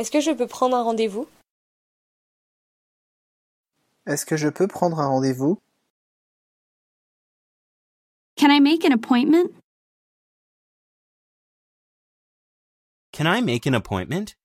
Est-ce que je peux prendre un rendez-vous Est-ce que je peux prendre un rendez-vous Can I make an appointment? Can I make an appointment?